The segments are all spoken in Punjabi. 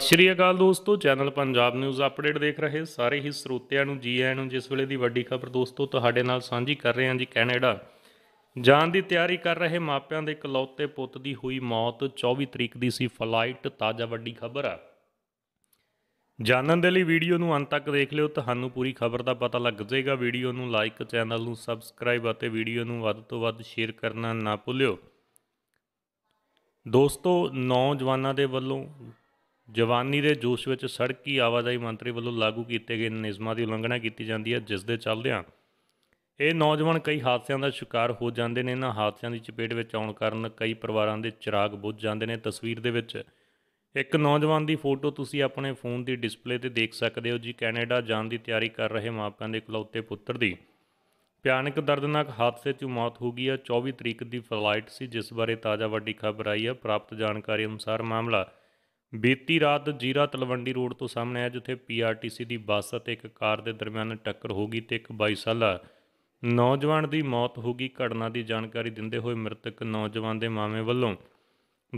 ਸ਼੍ਰੀ ਅਕਾਲ ਦੋਸਤੋ ਚੈਨਲ ਪੰਜਾਬ ਨਿਊਜ਼ ਅਪਡੇਟ ਦੇਖ ਰਹੇ ਸਾਰੇ ਹੀ ਸਰੋਤਿਆਂ ਨੂੰ ਜੀ ਆਇਆਂ ਨੂੰ ਜਿਸ ਵੇਲੇ ਦੀ ਵੱਡੀ ਖਬਰ ਦੋਸਤੋ ਤੁਹਾਡੇ ਨਾਲ ਸਾਂਝੀ ਕਰ ਰਹੇ ਹਾਂ ਜੀ ਕੈਨੇਡਾ ਜਾਣ ਦੀ ਤਿਆਰੀ ਕਰ ਰਹੇ ਮਾਪਿਆਂ ਦੇ ਇਕਲੌਤੇ ਪੁੱਤ ਦੀ ਹੋਈ ਮੌਤ 24 ਤਰੀਕ ਦੀ ਸੀ ਫਲਾਈਟ ਤਾਜ਼ਾ ਵੱਡੀ ਖਬਰ ਆ ਜਾਣਨ ਦੇ ਲਈ ਵੀਡੀਓ ਨੂੰ ਅੰਤ ਤੱਕ ਦੇਖ ਲਿਓ ਤੁਹਾਨੂੰ ਪੂਰੀ ਖਬਰ ਦਾ ਪਤਾ ਲੱਗ ਜਾਏਗਾ ਵੀਡੀਓ ਨੂੰ ਲਾਈਕ ਚੈਨਲ ਨੂੰ ਸਬਸਕ੍ਰਾਈਬ ਅਤੇ ਵੀਡੀਓ ਨੂੰ ਵੱਧ ਤੋਂ ਵੱਧ ਸ਼ੇਅਰ ਕਰਨਾ ਨਾ ਭੁੱਲਿਓ ਦੋਸਤੋ ਨੌਜਵਾਨਾਂ ਦੇ ਵੱਲੋਂ ਜਵਾਨੀ ਦੇ ਜੋਸ਼ ਵਿੱਚ ਸੜਕੀ ਆਵਾਜਾਈ ਮੰਤਰੀ ਵੱਲੋਂ ਲਾਗੂ ਕੀਤੇ ਗਏ ਨਿਯਮਾਂ ਦੀ ਉਲੰਘਣਾ ਕੀਤੀ ਜਾਂਦੀ ਹੈ ਜਿਸ ਦੇ ਚੱਲਦਿਆਂ ਇਹ ਨੌਜਵਾਨ ਕਈ ਹਾਦਸਿਆਂ ਦਾ ਸ਼ਿਕਾਰ ਹੋ ਜਾਂਦੇ ਨੇ ਇਹਨਾਂ ਹਾਦਸਿਆਂ ਦੀ ਚਪੇਟ ਵਿੱਚ ਆਉਣ ਕਾਰਨ ਕਈ ਪਰਿਵਾਰਾਂ ਦੇ ਚਿਰਾਗ ਬੁੱਝ ਜਾਂਦੇ ਨੇ ਤਸਵੀਰ ਦੇ ਵਿੱਚ ਇੱਕ ਨੌਜਵਾਨ ਦੀ ਫੋਟੋ ਤੁਸੀਂ ਆਪਣੇ ਫੋਨ ਦੀ ਡਿਸਪਲੇ ਤੇ ਦੇਖ ਸਕਦੇ ਹੋ ਜੀ ਕੈਨੇਡਾ ਜਾਣ ਦੀ ਤਿਆਰੀ ਕਰ ਰਹੇ ਮਾਪਿਆਂ ਦੇ ਇਕਲੌਤੇ ਪੁੱਤਰ ਦੀ ਭਿਆਨਕ ਦਰਦਨਾਕ ਹਾਦਸੇ 'ਚ ਮੌਤ ਹੋ ਗਈ ਹੈ 24 ਤਰੀਕ ਦੀ ਫਲਾਈਟ ਸੀ ਜਿਸ ਬਾਰੇ ਤਾਜ਼ਾ ਵੱਡੀ ਖਬਰ ਆਈ ਹੈ ਪ੍ਰਾਪਤ ਜਾਣਕਾਰੀ ਅਨੁਸਾਰ ਮਾਮਲਾ ਬੀਤੀ ਰਾਤ ਜੀਰਾ ਤਲਵੰਡੀ ਰੋਡ ਤੋਂ ਸਾਹਮਣੇ ਆ ਜਿੱਥੇ ਪੀਆਰਟੀਸੀ ਦੀ ਬੱਸ ਅਤੇ ਇੱਕ ਕਾਰ ਦੇ ਦਰਮਿਆਨ ਟੱਕਰ ਹੋ ਗਈ ਤੇ ਇੱਕ 22 ਸਾਲਾ ਨੌਜਵਾਨ ਦੀ ਮੌਤ ਹੋ ਗਈ ਘਟਨਾ ਦੀ ਜਾਣਕਾਰੀ ਦਿੰਦੇ ਹੋਏ ਮ੍ਰਿਤਕ ਨੌਜਵਾਨ ਦੇ ਮਾਮੇ ਵੱਲੋਂ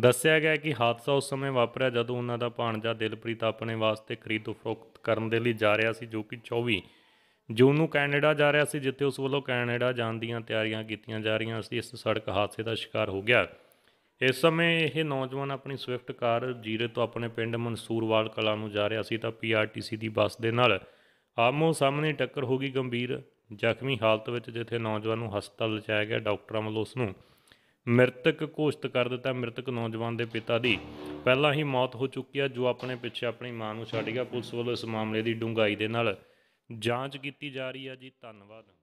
ਦੱਸਿਆ ਗਿਆ ਕਿ ਹਾਦਸਾ ਉਸ ਸਮੇਂ ਵਾਪਰਿਆ ਜਦੋਂ ਉਹਨਾਂ ਦਾ ਭਾਣਜਾ ਦਿਲਪ੍ਰੀਤ ਆਪਣੇ ਵਾਸਤੇ ਖਰੀਦੋ ਫਰੋਖਤ ਕਰਨ ਦੇ ਲਈ ਜਾ ਰਿਹਾ ਸੀ ਜੋ ਕਿ 24 ਜੂਨ ਨੂੰ ਕੈਨੇਡਾ ਜਾ ਰਿਹਾ ਸੀ ਜਿੱਥੇ ਉਸ ਵੱਲੋਂ ਕੈਨੇਡਾ ਜਾਣ ਦੀਆਂ ਤਿਆਰੀਆਂ ਕੀਤੀਆਂ ਜਾ ਰਹੀਆਂ ਸੀ ਇਸ ਸੜਕ ਹਾਦਸੇ ਦਾ ਸ਼ਿਕਾਰ ਹੋ ਗਿਆ ਇਸ ਸਮੇਂ ਇਹ ਨੌਜਵਾਨ ਆਪਣੀ ਸਵਿਫਟ ਕਾਰ ਜੀਰੇ ਤੋਂ ਆਪਣੇ ਪਿੰਡ ਮਨਸੂਰਵਾਲ ਕਲਾਂ ਨੂੰ ਜਾ ਰਿਹਾ ਸੀ ਤਾਂ ਪੀਆਰਟੀਸੀ ਦੀ ਬੱਸ ਦੇ ਨਾਲ ਆਮੋ ਸਾਹਮਣੇ ਟੱਕਰ ਹੋ ਗਈ ਗੰਭੀਰ ਜ਼ਖਮੀ ਹਾਲਤ ਵਿੱਚ ਜਿੱਥੇ ਨੌਜਵਾਨ ਨੂੰ ਹਸਪਤਾਲ ਲਿਜਾਇਆ ਗਿਆ ਡਾਕਟਰਾਂ ਵੱਲੋਂ ਉਸ ਨੂੰ ਮ੍ਰਿਤਕ ਘੋਸ਼ਿਤ ਕਰ ਦਿੱਤਾ ਮ੍ਰਿਤਕ ਨੌਜਵਾਨ ਦੇ ਪਿਤਾ ਦੀ ਪਹਿਲਾਂ ਹੀ ਮੌਤ ਹੋ ਚੁੱਕੀ ਹੈ ਜੋ ਆਪਣੇ ਪਿੱਛੇ ਆਪਣੀ ਮਾਂ ਨੂੰ ਛੱਡ ਗਿਆ ਪੁਲਿਸ ਵੱਲੋਂ ਇਸ ਮਾਮਲੇ ਦੀ ਡੂੰਘਾਈ ਦੇ ਨਾਲ ਜਾਂਚ ਕੀਤੀ ਜਾ ਰਹੀ ਹੈ ਜੀ ਧੰਨਵਾਦ